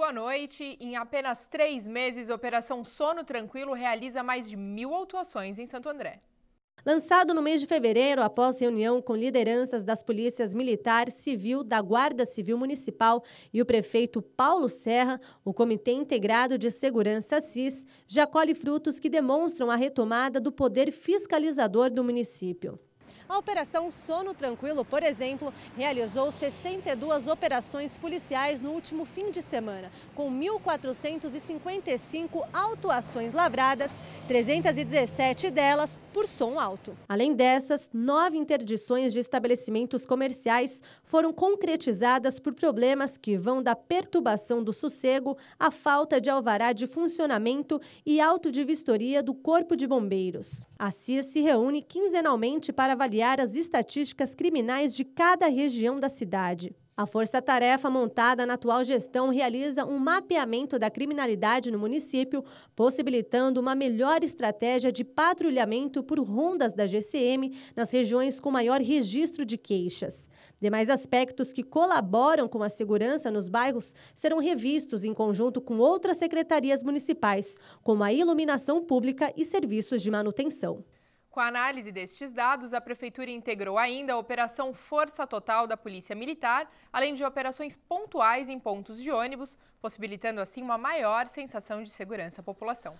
Boa noite. Em apenas três meses, Operação Sono Tranquilo realiza mais de mil autuações em Santo André. Lançado no mês de fevereiro, após reunião com lideranças das polícias militar, civil, da Guarda Civil Municipal e o prefeito Paulo Serra, o Comitê Integrado de Segurança CIS já colhe frutos que demonstram a retomada do poder fiscalizador do município. A Operação Sono Tranquilo, por exemplo, realizou 62 operações policiais no último fim de semana, com 1.455 autuações lavradas, 317 delas por som alto. Além dessas, nove interdições de estabelecimentos comerciais foram concretizadas por problemas que vão da perturbação do sossego à falta de alvará de funcionamento e auto de vistoria do Corpo de Bombeiros. A CIA se reúne quinzenalmente para avaliar avaliar as estatísticas criminais de cada região da cidade. A força-tarefa montada na atual gestão realiza um mapeamento da criminalidade no município, possibilitando uma melhor estratégia de patrulhamento por rondas da GCM nas regiões com maior registro de queixas. Demais aspectos que colaboram com a segurança nos bairros serão revistos em conjunto com outras secretarias municipais, como a iluminação pública e serviços de manutenção. Com a análise destes dados, a Prefeitura integrou ainda a Operação Força Total da Polícia Militar, além de operações pontuais em pontos de ônibus, possibilitando assim uma maior sensação de segurança à população.